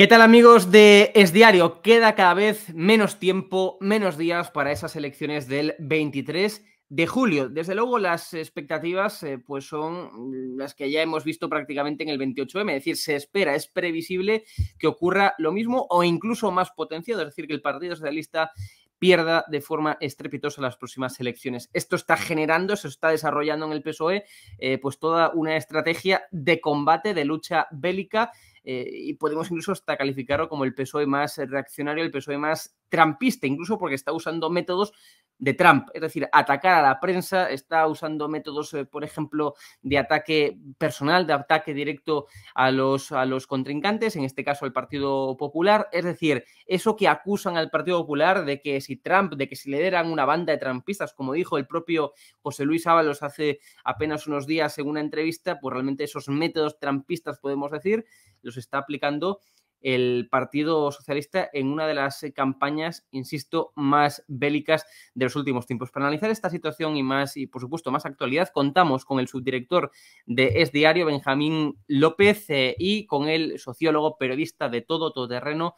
¿Qué tal amigos de Es Diario? Queda cada vez menos tiempo, menos días para esas elecciones del 23 de julio. Desde luego las expectativas eh, pues son las que ya hemos visto prácticamente en el 28M, es decir, se espera, es previsible que ocurra lo mismo o incluso más potenciado, es decir, que el Partido Socialista pierda de forma estrepitosa las próximas elecciones. Esto está generando, se está desarrollando en el PSOE, eh, pues toda una estrategia de combate, de lucha bélica eh, y podemos incluso hasta calificarlo como el PSOE más eh, reaccionario, el PSOE más trampista, incluso porque está usando métodos de Trump, es decir, atacar a la prensa, está usando métodos, eh, por ejemplo, de ataque personal, de ataque directo a los, a los contrincantes, en este caso al Partido Popular, es decir, eso que acusan al Partido Popular de que si Trump, de que si le dieran una banda de trampistas, como dijo el propio José Luis Ábalos hace apenas unos días en una entrevista, pues realmente esos métodos trampistas, podemos decir, los está aplicando el Partido Socialista en una de las eh, campañas, insisto, más bélicas de los últimos tiempos. Para analizar esta situación y más, y por supuesto, más actualidad, contamos con el subdirector de Es Diario, Benjamín López, eh, y con el sociólogo, periodista de todo terreno,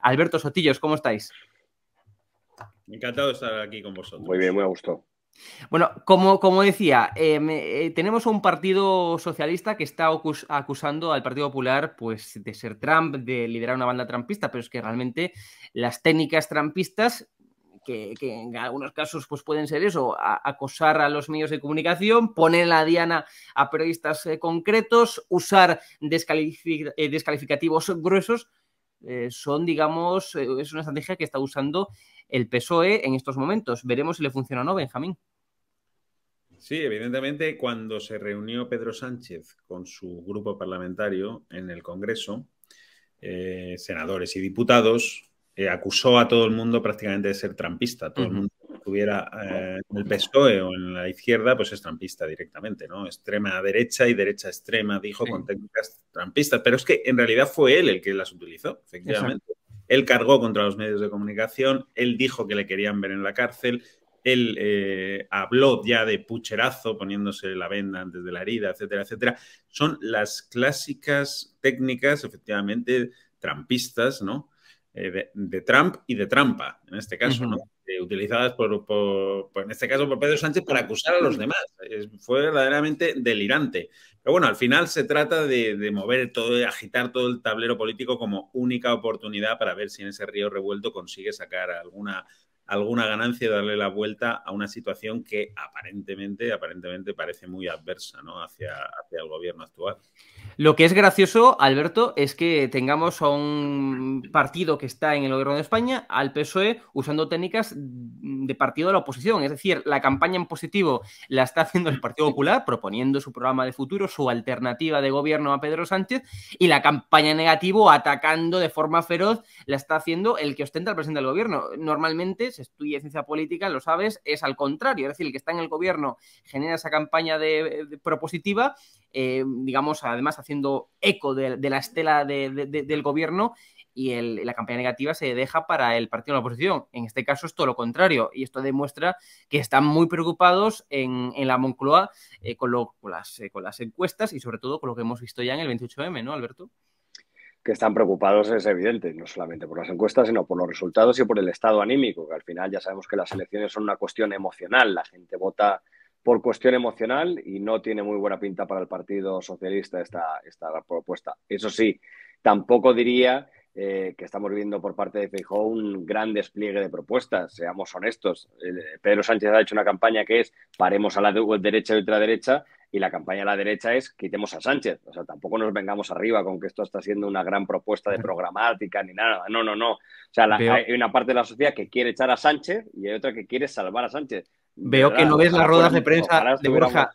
Alberto Sotillos. ¿Cómo estáis? Encantado de estar aquí con vosotros. Muy bien, muy a gusto. Bueno, como, decía, eh, eh, tenemos un partido socialista que está acusando al Partido Popular pues, de ser Trump, de liderar una banda trampista, pero es que realmente las técnicas trampistas, que, en algunos casos pues, pueden ser eso, acosar a los medios de comunicación, poner la diana a periodistas eh, concretos, usar descalificativos gruesos, eh, son, digamos, eh, es una estrategia que está usando el PSOE en estos momentos. Veremos si le funciona o no, Benjamín. Sí, evidentemente, cuando se reunió Pedro Sánchez con su grupo parlamentario en el Congreso, eh, senadores y diputados, acusó a todo el mundo prácticamente de ser trampista. Todo el mundo estuviera eh, en el PSOE o en la izquierda, pues es trampista directamente, ¿no? Extrema derecha y derecha extrema, dijo con técnicas trampistas, pero es que en realidad fue él el que las utilizó, efectivamente. Él cargó contra los medios de comunicación, él dijo que le querían ver en la cárcel, él eh, habló ya de pucherazo, poniéndose la venda antes de la herida, etcétera, etcétera. Son las clásicas técnicas, efectivamente, trampistas, ¿no? Eh, de, Trump y de trampa, en este caso, ¿no? Eh, utilizadas por, por, en este caso, por Pedro Sánchez para acusar a los demás. fue verdaderamente delirante. Pero bueno, al final se trata de, de, mover todo, de agitar todo el tablero político como única oportunidad para ver si en ese río revuelto consigue sacar alguna alguna ganancia y darle la vuelta a una situación que aparentemente, aparentemente parece muy adversa ¿no? hacia, hacia el gobierno actual. Lo que es gracioso, Alberto, es que tengamos a un partido que está en el gobierno de España, al PSOE, usando técnicas de partido de la oposición. Es decir, la campaña en positivo la está haciendo el Partido Popular, proponiendo su programa de futuro, su alternativa de gobierno a Pedro Sánchez, y la campaña en negativo, atacando de forma feroz, la está haciendo el que ostenta el presidente del gobierno. Normalmente estudia ciencia política, lo sabes, es al contrario. Es decir, el que está en el gobierno genera esa campaña de, propositiva, eh, digamos, además haciendo eco de, la estela del gobierno y la campaña negativa se deja para el partido de la oposición. En este caso es todo lo contrario y esto demuestra que están muy preocupados en, la Moncloa eh, con, las, eh, con las encuestas y sobre todo con lo que hemos visto ya en el 28M, ¿no, Alberto? que están preocupados es evidente, no solamente por las encuestas, sino por los resultados y por el estado anímico, que al final ya sabemos que las elecciones son una cuestión emocional, la gente vota por cuestión emocional y no tiene muy buena pinta para el Partido Socialista esta, esta propuesta. Eso sí, tampoco diría eh, que estamos viendo por parte de Feijóo un gran despliegue de propuestas, seamos honestos. Pedro Sánchez ha hecho una campaña que es paremos a la derecha y ultraderecha y la campaña a la derecha es quitemos a Sánchez. O sea, tampoco nos vengamos arriba con que esto está siendo una gran propuesta de programática ni nada. No, no, no. O sea, hay una parte de la sociedad que quiere echar a Sánchez y hay otra que quiere salvar a Sánchez. Veo que no ves las ruedas de prensa de Borja.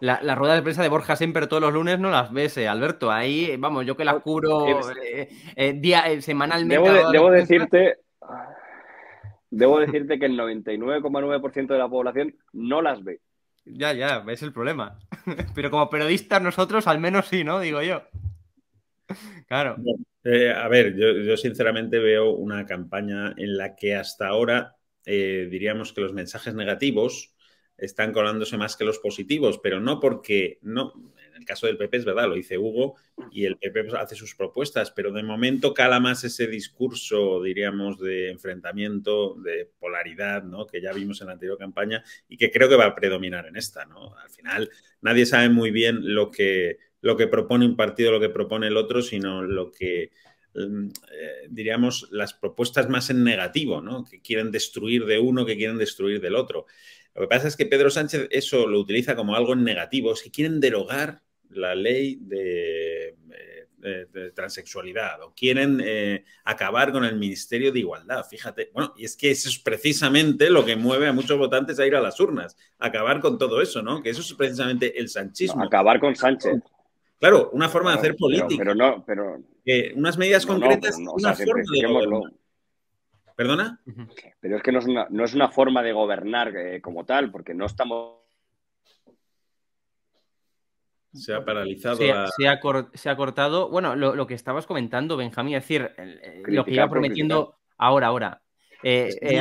Las ruedas de prensa de Borja siempre todos los lunes no las ves, eh, Alberto. Ahí, eh, vamos, yo que la juro oh, eh, día, semanalmente. debo decirte, debo decirte que el 99,9% de la población no las ve. Ya, ya, es el problema. Pero como periodistas nosotros al menos sí, ¿no? Digo yo. Claro. Eh, a ver, yo, sinceramente veo una campaña en la que hasta ahora eh, diríamos que los mensajes negativos están colándose más que los positivos, pero no porque no en el caso del PP es verdad, lo dice Hugo, y el PP pues, hace sus propuestas, pero de momento cala más ese discurso, diríamos, de enfrentamiento, de polaridad, ¿no? Que ya vimos en la anterior campaña y que creo que va a predominar en esta, ¿no? Al final, nadie sabe muy bien lo que, lo que propone un partido, lo que propone el otro, sino lo que, mm, eh, diríamos, las propuestas más en negativo, ¿no? Que quieren destruir de uno, que quieren destruir del otro. Lo que pasa es que Pedro Sánchez eso lo utiliza como algo negativo, es que quieren derogar la ley de, eh, de, transexualidad o quieren eh, acabar con el Ministerio de Igualdad, fíjate. Bueno, y es que eso es precisamente lo que mueve a muchos votantes a ir a las urnas, acabar con todo eso, ¿no? Que eso es precisamente el sanchismo. Acabar con Sánchez. Claro, una forma de hacer política. Pero, no, pero... Eh, unas medidas concretas, una forma de ¿Perdona? Pero es que no es una, forma de gobernar eh, como tal, porque no estamos... Se ha paralizado. Se, ha, cortado. Bueno, lo, que estabas comentando, Benjamín, es decir, eh, lo que iba prometiendo ahora, ahora. Eh, eh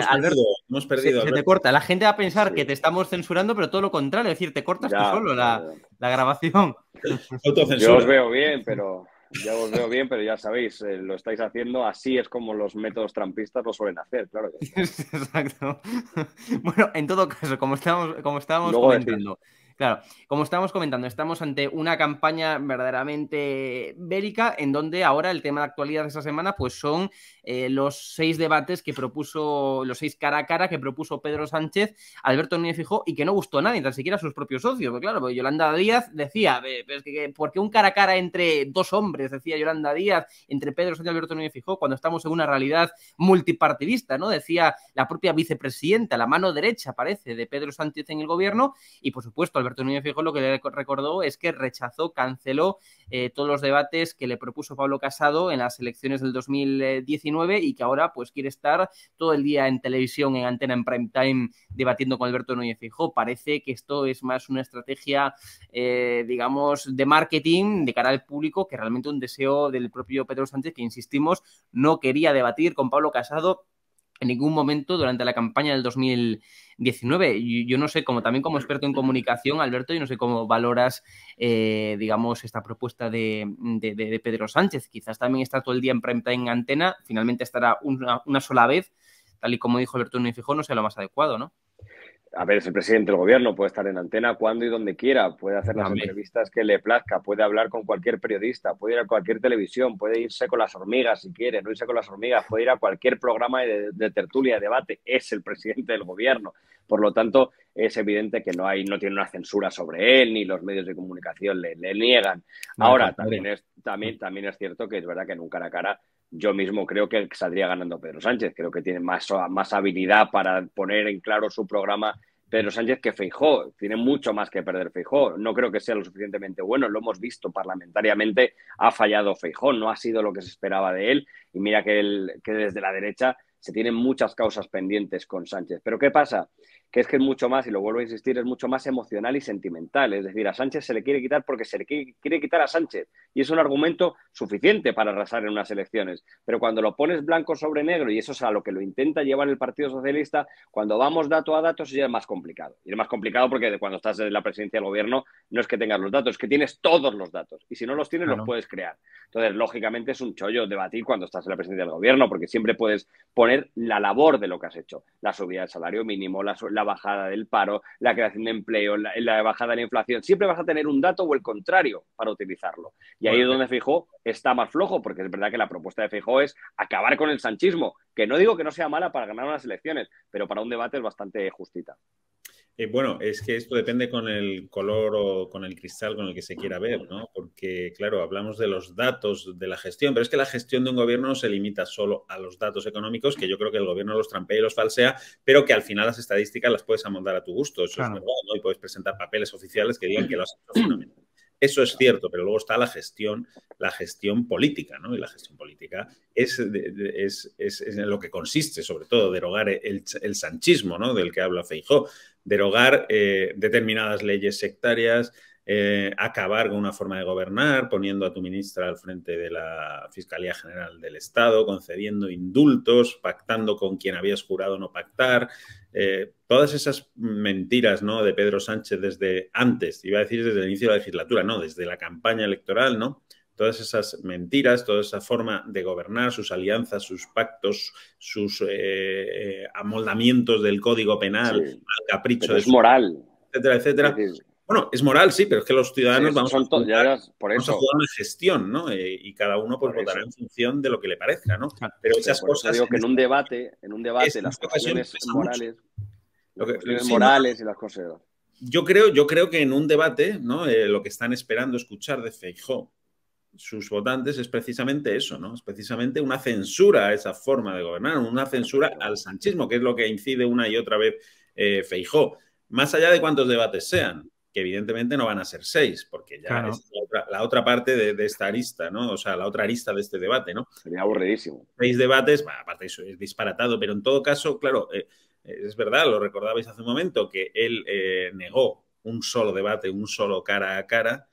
hemos, perdido, se, te corta. La gente va a pensar que te estamos censurando, pero todo lo contrario, es decir, te cortas tú solo la, grabación. Yo os veo bien, pero. Ya os veo bien, pero ya sabéis, eh, lo estáis haciendo, así es como los métodos trampistas lo suelen hacer, claro Exacto. Bueno, en todo caso, como estábamos, como estábamos comentando, Claro, como estamos comentando, estamos ante una campaña verdaderamente bélica en donde ahora el tema de actualidad de esta semana pues son eh, los seis debates que propuso, los seis cara a cara que propuso Pedro Sánchez, Alberto Núñez Fijó y que no gustó a nadie, tan siquiera a sus propios socios. Porque, claro, pues Yolanda Díaz decía, porque un cara a cara entre dos hombres? Decía Yolanda Díaz, entre Pedro Sánchez y Alberto Núñez Fijó, cuando estamos en una realidad multipartidista, ¿no? Decía la propia vicepresidenta, la mano derecha, parece, de Pedro Sánchez en el gobierno y, por supuesto, Alberto Núñez Fijo lo que le recordó es que rechazó, canceló eh, todos los debates que le propuso Pablo Casado en las elecciones del 2019 y que ahora pues quiere estar todo el día en televisión, en antena, en prime time, debatiendo con Alberto Núñez Fijo. Parece que esto es más una estrategia, eh, digamos, de marketing de cara al público que realmente un deseo del propio Pedro Sánchez, que insistimos, no quería debatir con Pablo Casado en ningún momento durante la campaña del 2019. Yo, no sé, como también como experto en comunicación, Alberto, yo no sé cómo valoras, eh, digamos, esta propuesta de, Pedro Sánchez. Quizás también estar todo el día en prime en antena, finalmente estará una, sola vez, tal y como dijo Alberto Fijón, no sea lo más adecuado, ¿no? a ver, es el presidente del gobierno, puede estar en antena cuando y donde quiera, puede hacer las entrevistas que le plazca, puede hablar con cualquier periodista, puede ir a cualquier televisión, puede irse con las hormigas si quiere, no irse con las hormigas, puede ir a cualquier programa de, tertulia, de debate, es el presidente del gobierno. Por lo tanto, es evidente que no hay, no tiene una censura sobre él, ni los medios de comunicación le, niegan. Ahora, también es, también, también es cierto que es verdad que en un cara a cara yo mismo creo que saldría ganando Pedro Sánchez. Creo que tiene más, más habilidad para poner en claro su programa Pedro Sánchez que Feijó. Tiene mucho más que perder Feijó. No creo que sea lo suficientemente bueno. Lo hemos visto parlamentariamente. Ha fallado Feijó. No ha sido lo que se esperaba de él. Y mira que desde la derecha se tienen muchas causas pendientes con Sánchez. Pero ¿qué pasa? que es que es mucho más, y lo vuelvo a insistir, es mucho más emocional y sentimental. Es decir, a Sánchez se le quiere quitar porque se le quiere, quitar a Sánchez. Y es un argumento suficiente para arrasar en unas elecciones. Pero cuando lo pones blanco sobre negro, y eso es a lo que lo intenta llevar el Partido Socialista, cuando vamos dato a dato, eso ya es más complicado. Y es más complicado porque cuando estás en la presidencia del gobierno, no es que tengas los datos, es que tienes todos los datos. Y si no los tienes, los puedes crear. Entonces, lógicamente, es un chollo debatir cuando estás en la presidencia del gobierno, porque siempre puedes poner la labor de lo que has hecho. La subida del salario mínimo, la la bajada del paro, la creación de empleo, la, bajada de la inflación. Siempre vas a tener un dato o el contrario para utilizarlo. Y ahí es donde Fijó está más flojo, porque es verdad que la propuesta de Fijó es acabar con el sanchismo, que no digo que no sea mala para ganar unas elecciones, pero para un debate es bastante justita. Eh, bueno, es que esto depende con el color o con el cristal con el que se quiera ver, ¿no? Porque, claro, hablamos de los datos de la gestión, pero es que la gestión de un gobierno no se limita solo a los datos económicos, que yo creo que el gobierno los trampea y los falsea, pero que al final las estadísticas las puedes amoldar a tu gusto, eso es verdad, ¿no? Y puedes presentar papeles oficiales que digan que lo has hecho Eso es cierto, pero luego está la gestión, la gestión política, ¿no? Y la gestión política es, en lo que consiste, sobre todo, derogar el, el sanchismo, ¿no? Del que habla Feijó derogar eh, determinadas leyes sectarias, eh, acabar con una forma de gobernar, poniendo a tu ministra al frente de la Fiscalía General del Estado, concediendo indultos, pactando con quien habías jurado no pactar. Eh, todas esas mentiras ¿no? de Pedro Sánchez desde antes, iba a decir desde el inicio de la legislatura, no, desde la campaña electoral, ¿no? todas esas mentiras, toda esa forma de gobernar, sus alianzas, sus pactos, sus eh, eh, amoldamientos del código penal, al capricho. es moral. Etcétera, etcétera. Bueno, es moral, sí, pero es que los ciudadanos vamos, a jugar, gestión, ¿no? Eh, y cada uno pues, votará en función de lo que le parezca, ¿no? pero esas cosas. Digo que en un debate, en un debate, las cuestiones morales, lo que, las morales y las cosas. Yo creo, yo creo que en un debate, ¿no? lo que están esperando escuchar de Feijóo sus votantes es precisamente eso, ¿no? Es precisamente una censura a esa forma de gobernar, una censura al sanchismo, que es lo que incide una y otra vez eh, Feijó. Más allá de cuántos debates sean, que evidentemente no van a ser seis, porque ya es la otra, parte de, esta arista, ¿no? O sea, la otra arista de este debate, ¿no? Sería aburridísimo. Seis debates, aparte eso es disparatado, pero en todo caso, claro, eh, es verdad, lo recordabais hace un momento, que él eh, negó un solo debate, un solo cara a cara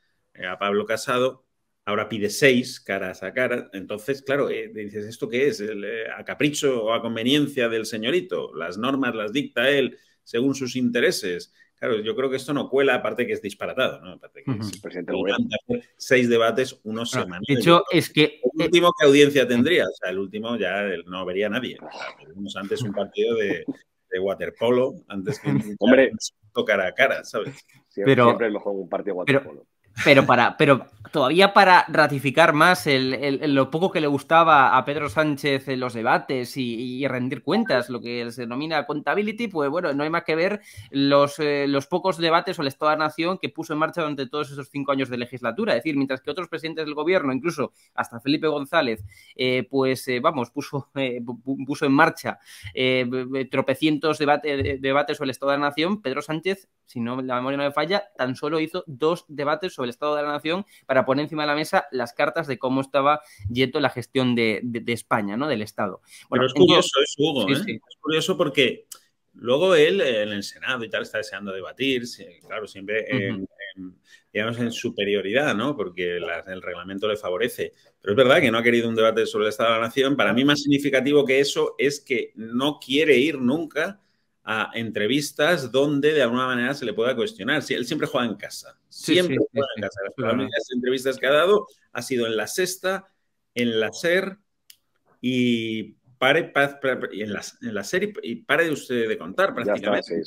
a Pablo Casado, ahora pide seis caras a cara. Entonces, claro, eh, dices, ¿esto qué es? Eh, ¿A capricho o a conveniencia del señorito? Las normas las dicta él según sus intereses. Claro, yo creo que esto no cuela, aparte que es disparatado, ¿no? Aparte que es, seis debates, uno claro, De hecho, es que... El eh, último que audiencia tendría, o sea, el último ya no vería nadie. antes un partido de, waterpolo, antes que... Hombre... Tocar a cara, ¿sabes? Siempre, pero, lo juego un partido de waterpolo. Pero, para, pero todavía para ratificar más lo poco que le gustaba a Pedro Sánchez en los debates y, rendir cuentas, lo que se denomina contability, pues bueno, no hay más que ver los, eh, los pocos debates sobre el Estado de la Nación que puso en marcha durante todos esos cinco años de legislatura. Es decir, mientras que otros presidentes del gobierno, incluso hasta Felipe González, eh, pues eh, vamos, puso, puso en marcha tropecientos debate, debates sobre el Estado de la Nación, Pedro Sánchez, si no la memoria no me falla, tan solo hizo dos debates sobre el Estado de la Nación para para poner encima de la mesa las cartas de cómo estaba yeto la gestión de, España, ¿no? Del Estado. Pero es curioso es ¿eh? Es curioso porque luego él eh, en el Senado y tal está deseando debatir, claro, siempre en, digamos en superioridad, ¿no? Porque el reglamento le favorece. Pero es verdad que no ha querido un debate sobre el Estado de la Nación. Para mí más significativo que eso es que no quiere ir nunca a entrevistas donde de alguna manera se le pueda cuestionar. él siempre juega en casa, siempre juega en casa. Las entrevistas que ha dado ha sido en la sexta, en la SER y pare, en, la, en, la, serie y pare usted de contar prácticamente.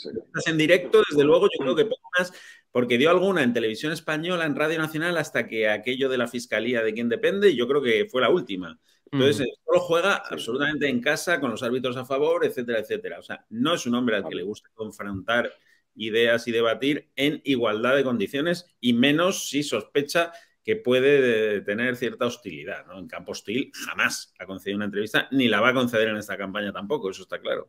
en directo, desde luego, yo creo que poco más, porque dio alguna en televisión española, en Radio Nacional, hasta que aquello de la fiscalía de Quién depende, yo creo que fue la última. Entonces, solo juega absolutamente en casa, con los árbitros a favor, etcétera, etcétera. O sea, no es un hombre al que le gusta confrontar ideas y debatir en igualdad de condiciones y menos si sospecha que puede eh, tener cierta hostilidad. En campo hostil jamás ha concedido una entrevista ni la va a conceder en esta campaña tampoco, eso está claro.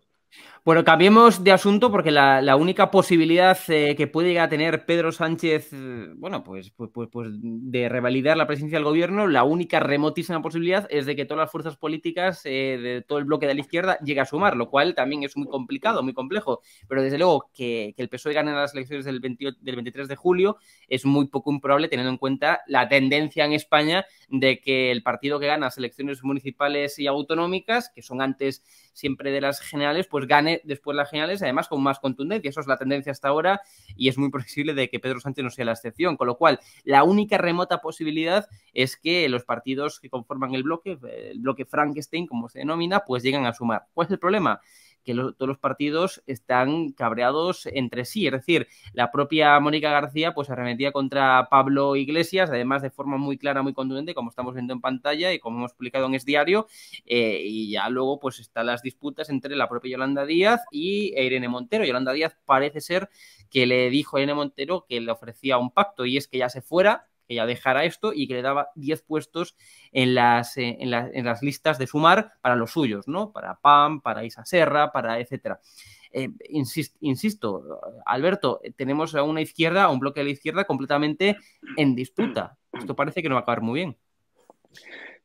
Bueno, cambiemos de asunto porque la, única posibilidad eh, que puede llegar a tener Pedro Sánchez, eh, bueno, pues, pues, pues, pues, de revalidar la presencia del gobierno, la única remotísima posibilidad es de que todas las fuerzas políticas eh, de todo el bloque de la izquierda llegue a sumar, lo cual también es muy complicado, muy complejo. Pero desde luego que, el PSOE gane las elecciones del, del 23 de julio es muy poco improbable teniendo en cuenta la tendencia en España de que el partido que gana las elecciones municipales y autonómicas, que son antes siempre de las generales, pues gane después las generales, además con más contundencia. Eso es la tendencia hasta ahora y es muy posible de que Pedro Sánchez no sea la excepción. Con lo cual, la única remota posibilidad es que los partidos que conforman el bloque, el bloque Frankenstein, como se denomina, pues lleguen a sumar. ¿Cuál es el problema? que todos los partidos están cabreados entre sí. Es decir, la propia Mónica García pues arremetía contra Pablo Iglesias, además de forma muy clara, muy contundente, como estamos viendo en pantalla y como hemos publicado en Es Diario. Eh, y ya luego pues están las disputas entre la propia Yolanda Díaz y Irene Montero. Yolanda Díaz parece ser que le dijo a Irene Montero que le ofrecía un pacto y es que ya se fuera que ya dejara esto y que le daba 10 puestos en las, eh, en, las listas de sumar para los suyos, ¿no? Para PAM, para Isa Serra, para etcétera. Eh, insisto, Alberto, eh, tenemos a una izquierda, a un bloque de la izquierda completamente en disputa. Esto parece que no va a acabar muy bien.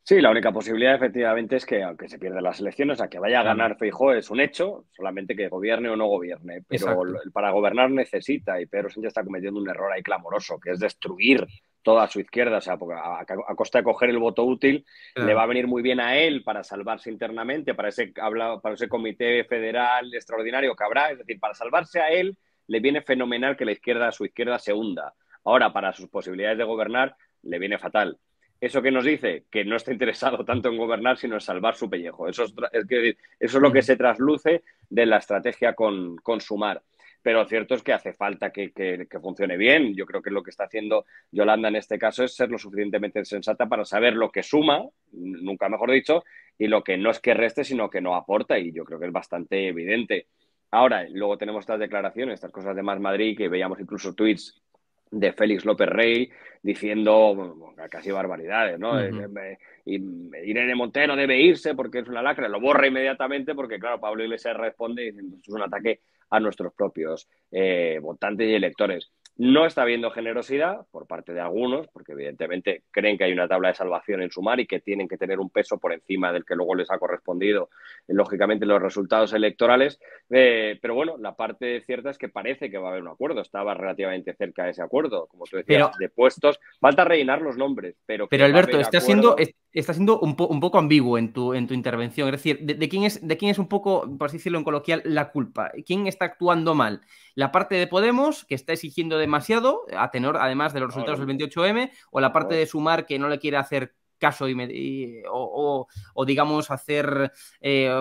Sí, la única posibilidad efectivamente es que, aunque se pierdan las elecciones, a que vaya a ganar Feijóo es un hecho, solamente que gobierne o no gobierne. Pero para gobernar necesita, y Pedro Sánchez está cometiendo un error ahí clamoroso, que es destruir toda su izquierda, o sea, a, costa de coger el voto útil, le va a venir muy bien a él para salvarse internamente, para ese, para ese comité federal extraordinario que habrá, es decir, para salvarse a él le viene fenomenal que la izquierda a su izquierda se hunda. Ahora, para sus posibilidades de gobernar, le viene fatal. ¿Eso que nos dice? Que no está interesado tanto en gobernar, sino en salvar su pellejo. Eso es, lo que mm. se trasluce de la estrategia con, con Sumar pero cierto es que hace falta que, funcione bien. Yo creo que lo que está haciendo Yolanda en este caso es ser lo suficientemente sensata para saber lo que suma, nunca mejor dicho, y lo que no es que reste, sino que no aporta, y yo creo que es bastante evidente. Ahora, luego tenemos estas declaraciones, estas cosas de Más Madrid, que veíamos incluso tweets de Félix López Rey diciendo casi barbaridades, ¿no? Eh, Irene Montero debe irse porque es una lacra, lo borra inmediatamente porque, claro, Pablo Iglesias responde diciendo es un ataque a nuestros propios eh, votantes y electores. No está habiendo generosidad por parte de algunos, porque evidentemente creen que hay una tabla de salvación en sumar y que tienen que tener un peso por encima del que luego les ha correspondido, eh, lógicamente, los resultados electorales. Eh, pero bueno, la parte cierta es que parece que va a haber un acuerdo. Estaba relativamente cerca de ese acuerdo, como tú decías, de puestos. Falta rellenar los nombres, pero. Pero Alberto, está haciendo está siendo un, poco ambiguo en tu, en tu intervención. Es decir, de, quién es, ¿de quién es un poco, por así decirlo en coloquial, la culpa? ¿Quién está actuando mal? ¿La parte de Podemos, que está exigiendo demasiado, a tenor además de los resultados del 28M, o la parte de Sumar, que no le quiere hacer caso y, o, digamos, hacer eh,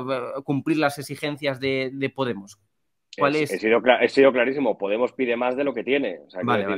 cumplir las exigencias de, de Podemos? He, sido, clarísimo. Podemos pide más de lo que tiene.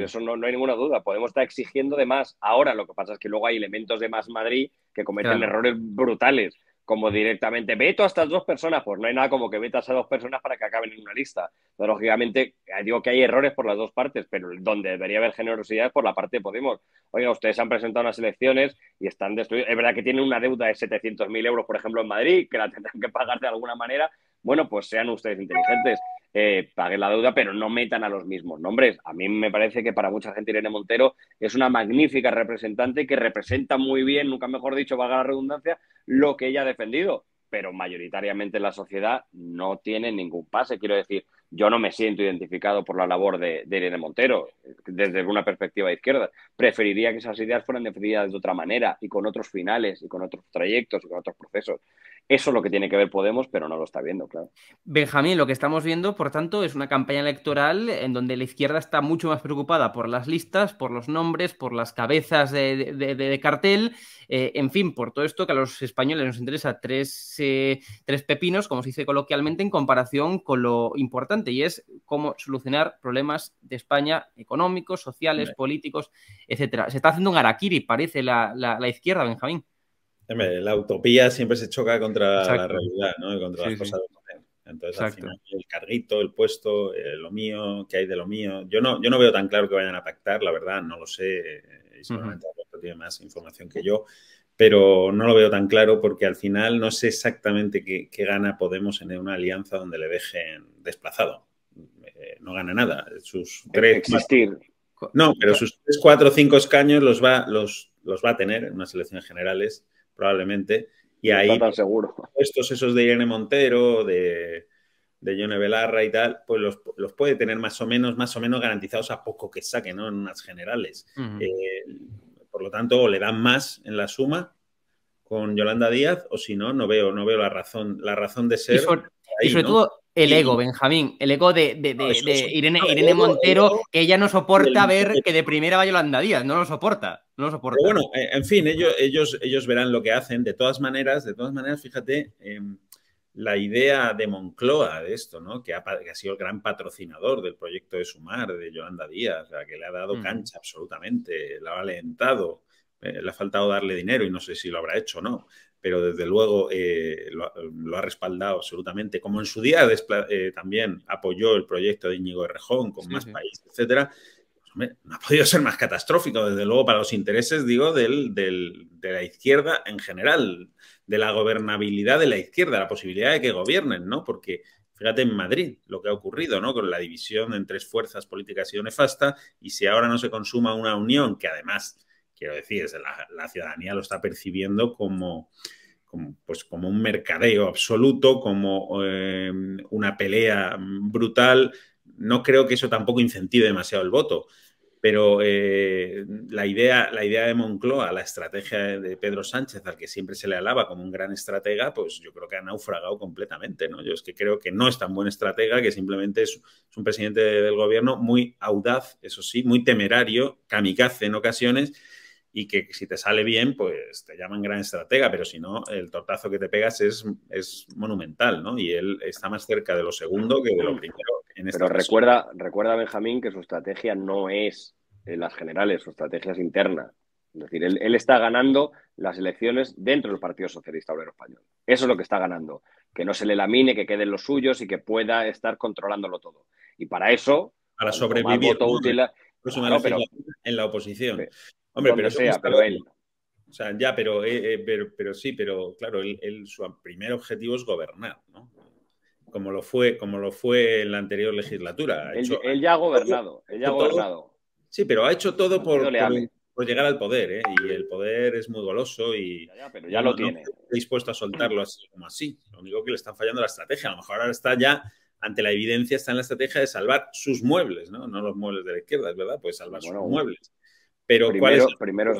Eso no, hay ninguna duda. Podemos estar exigiendo de más. Ahora lo que pasa es que luego hay elementos de más Madrid que cometen errores brutales. Como directamente, veto a estas dos personas. Pues no hay nada como que vetas a dos personas para que acaben en una lista. lógicamente, eh, digo que hay errores por las dos partes, pero donde debería haber generosidad es por la parte de Podemos. Oiga, ustedes han presentado unas elecciones y están destruidos. Es verdad que tienen una deuda de 700.000 euros, por ejemplo, en Madrid, que la tendrán que pagar de alguna manera, bueno, pues sean ustedes inteligentes, eh, paguen la deuda, pero no metan a los mismos nombres. A mí me parece que para mucha gente Irene Montero es una magnífica representante que representa muy bien, nunca mejor dicho, valga la redundancia, lo que ella ha defendido pero mayoritariamente la sociedad no tiene ningún pase. Quiero decir, yo no me siento identificado por la labor de, de Irene Montero desde una perspectiva de izquierda. Preferiría que esas ideas fueran definidas de otra manera y con otros finales y con otros trayectos y con otros procesos. Eso es lo que tiene que ver Podemos, pero no lo está viendo, claro. Benjamín, lo que estamos viendo, por tanto, es una campaña electoral en donde la izquierda está mucho más preocupada por las listas, por los nombres, por las cabezas de, cartel, eh, en fin, por todo esto que a los españoles nos interesa tres, eh, tres pepinos, como se dice coloquialmente, en comparación con lo importante y es cómo solucionar problemas de España económicos, sociales, políticos, etcétera. Se está haciendo un Arakiri, parece la, la, izquierda, Benjamín. La utopía siempre se choca contra la realidad, ¿no? contra las cosas Entonces, al final, el carguito, el puesto, eh, lo mío, qué hay de lo mío. Yo no, yo no veo tan claro que vayan a pactar, la verdad, no lo sé. Eh, y seguramente uh tiene más información que yo pero no lo veo tan claro porque al final no sé exactamente qué, gana Podemos en una alianza donde le dejen desplazado. Eh, no gana nada. Sus e- tres, No, pero sus tres, cuatro, cinco escaños los va, los, los va a tener en unas elecciones generales, probablemente. Y ahí, estos esos de Irene Montero, de, de Yone Belarra y tal, pues los, los, puede tener más o menos, más o menos garantizados a poco que saque, ¿no? En unas generales. Por lo tanto, o le dan más en la suma con Yolanda Díaz, o si no, no veo, no veo la razón, la razón de ser. Y, sobre, todo el ego, Benjamín, el ego de, Irene, Montero, que ella no soporta ver que de primera va Yolanda Díaz, no lo soporta, no lo soporta. bueno, eh, en fin, ellos, ellos, ellos verán lo que hacen. De todas maneras, de todas maneras, fíjate, em, la idea de Moncloa de esto, ¿no? Que ha, sido el gran patrocinador del proyecto de Sumar, de Yolanda Díaz, sea, que le ha dado cancha absolutamente, la ha alentado, eh, le ha faltado darle dinero y no sé si lo habrá hecho o no, pero desde luego eh, lo, ha respaldado absolutamente, como en su día eh, también apoyó el proyecto de Íñigo Rejón con más país, etcétera no ha podido ser más catastrófico, desde luego, para los intereses, digo, del, de la izquierda en general, de la gobernabilidad de la izquierda, la posibilidad de que gobiernen, ¿no? Porque fíjate en Madrid lo que ha ocurrido, ¿no? Con la división entre tres fuerzas políticas sido nefasta, y si ahora no se consuma una unión, que además, quiero decir, la, la ciudadanía lo está percibiendo como, pues, como un mercadeo absoluto, como eh, una pelea brutal, no creo que eso tampoco incentive demasiado el voto. Pero eh, la, idea, de Moncloa, la estrategia de Pedro Sánchez, al que siempre se le alaba como un gran estratega, pues yo creo que ha naufragado completamente. ¿no? Yo es que creo que no es tan buen estratega, que simplemente es, es un presidente del gobierno muy audaz, eso sí, muy temerario, kamikaze en ocasiones, y que si te sale bien, pues te llaman gran estratega, pero si no, el tortazo que te pegas es, es monumental, ¿no? Y él está más cerca de lo segundo que de lo primero. pero recuerda, recuerda, Benjamín, que su estrategia no es las generales, su estrategia es interna. Es decir, él, está ganando las elecciones dentro del Partido Socialista Obrero Español. Eso es lo que está ganando. Que no se le lamine, que queden los suyos y que pueda estar controlándolo todo. Y para eso. Para sobrevivir. Voto útil, pues en la oposición. Hombre, pero, pero él. O sea, ya, pero, eh, eh, pero, sí, pero claro, él, su primer objetivo es gobernar, ¿no? Como lo fue, como lo fue en la anterior legislatura. él, ya ha gobernado, él ya ha gobernado. Sí, pero ha hecho todo eh. por, llegar al poder, ¿eh? Y el poder es muy goloso y. Ya, lo tiene. está dispuesto a soltarlo así como así. Lo único que le está fallando la estrategia. A lo mejor ahora está ya ante la evidencia está en la estrategia de salvar sus muebles, ¿no? No los muebles de la izquierda, es verdad, pues salvar sus muebles. Pero ¿cuál es el... primero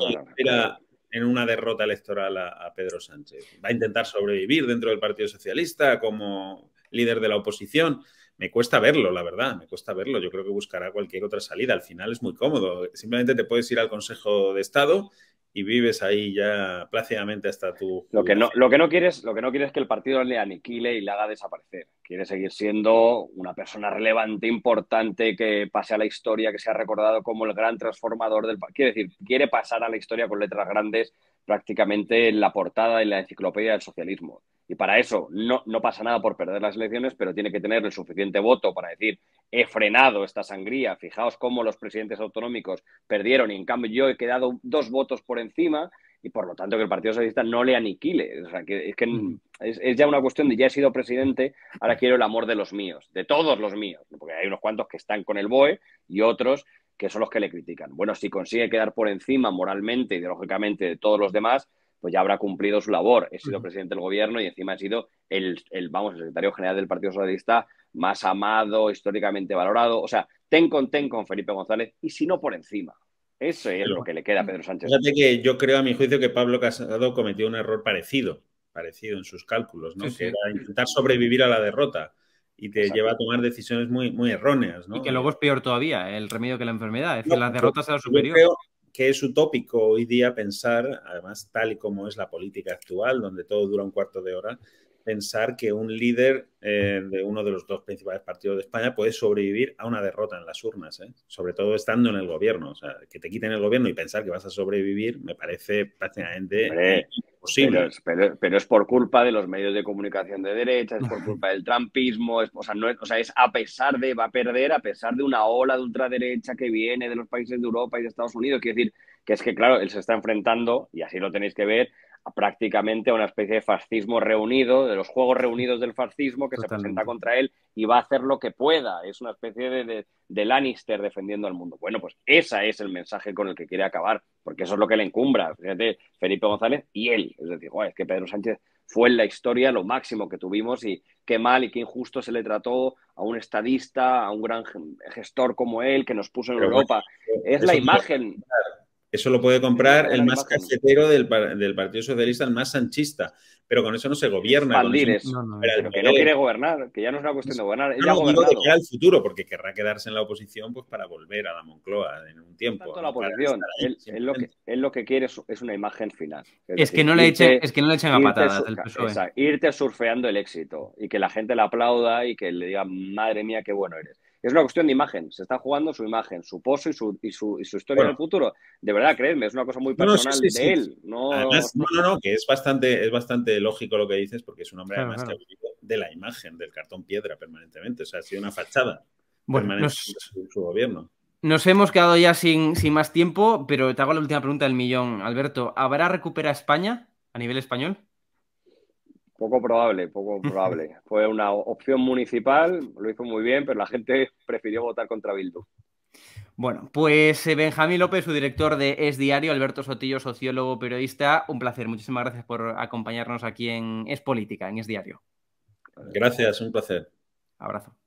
en una derrota electoral a, Pedro Sánchez? ¿Va a intentar sobrevivir dentro del Partido Socialista como líder de la oposición? Me cuesta verlo, la verdad, me cuesta verlo. Yo creo que buscará cualquier otra salida. Al final es muy cómodo. Simplemente te puedes ir al Consejo de Estado y vives ahí ya plácidamente hasta tu... Lo que, no, lo, quieres, lo que no quieres es que el partido le aniquile y le haga desaparecer. Quiere seguir siendo una persona relevante, importante, que pase a la historia, que sea recordado como el gran transformador del... Quiere decir, quiere pasar a la historia con letras grandes prácticamente en la portada de la enciclopedia del socialismo. Y para eso no, pasa nada por perder las elecciones, pero tiene que tener el suficiente voto para decir, he frenado esta sangría, fijaos cómo los presidentes autonómicos perdieron y en cambio yo he quedado dos votos por encima y por lo tanto que el Partido Socialista no le aniquile. O sea, que, es que es, ya una cuestión de ya he sido presidente, ahora quiero el amor de los míos, de todos los míos, porque hay unos cuantos que están con el BOE y otros que son los que le critican. Bueno, si consigue quedar por encima moralmente, ideológicamente de todos los demás, pues ya habrá cumplido su labor. He sido presidente del gobierno y encima he sido el, vamos, secretario general del Partido Socialista más amado, históricamente valorado. O sea, ten con ten con Felipe González y si no por encima. Eso es lo que le queda a Pedro Sánchez. Fíjate que yo creo a mi juicio que Pablo Casado cometió un error parecido, parecido en sus cálculos, ¿no? que intentar sobrevivir a la derrota y te lleva a tomar decisiones muy, muy erróneas. ¿no? Y que luego es peor todavía, el remedio que la enfermedad. Es decir, las derrotas eran superiores que es utópico hoy día pensar, además tal y como es la política actual, donde todo dura un cuarto de hora, pensar que un líder eh, de uno de los dos principales partidos de España puede sobrevivir a una derrota en las urnas, ¿eh? sobre todo estando en el gobierno. O sea, que te quiten el gobierno y pensar que vas a sobrevivir me parece prácticamente imposible. Pero, es por culpa de los medios de comunicación de derecha, es por culpa del trampismo, es, o sea, es a pesar de, va a perder a pesar de una ola de ultraderecha que viene de los países de Europa y de Estados Unidos. Quiero decir, que es que, claro, él se está enfrentando, y así lo tenéis que ver, prácticamente a una especie de fascismo reunido, de los juegos reunidos del fascismo que se presenta contra él y va a hacer lo que pueda. Es una especie de, Lannister defendiendo al mundo. Bueno, pues ese es el mensaje con el que quiere acabar, porque eso es lo que le encumbra. Felipe González y él. Es decir, es que Pedro Sánchez fue en la historia lo máximo que tuvimos y qué mal y qué injusto se le trató a un estadista, a un gran gestor como él que nos puso en Europa. es la imagen. Eso lo puede comprar el más casetero del, del, Partido Socialista, el más sanchista. Pero con eso no se gobierna. Eso, no, no, pero que no quiere gobernar, que ya no es una cuestión de gobernar. No, no, digo de al futuro, porque querrá quedarse en la oposición pues para volver a la Moncloa en un tiempo. Tanto la oposición. él, lo que, lo que, quiere es, una imagen final. Es, que no le echen, es que no le echen a patadas PSOE. irte surfeando el éxito y que la gente le aplauda y que le diga, madre mía, qué bueno eres es una cuestión de imagen. Se está jugando su imagen, su pozo y su, historia en el futuro. De verdad, creedme, es una cosa muy personal de él. No... no, no, que es bastante, es bastante lógico lo que dices, porque es un hombre además que de la imagen, del cartón piedra permanentemente. O sea, ha sido una fachada bueno, permanente su gobierno. Nos hemos quedado ya sin, sin más tiempo, pero te hago la última pregunta del millón, Alberto. ¿Habrá recupera España a nivel español? Poco probable, poco probable. Fue una opción municipal, lo hizo muy bien, pero la gente prefirió votar contra Bildu. Bueno, pues eh, Benjamín López, su director de Es Diario, Alberto Sotillo, sociólogo, periodista, un placer. Muchísimas gracias por acompañarnos aquí en Es Política, en Es Diario. Gracias, un placer. Abrazo.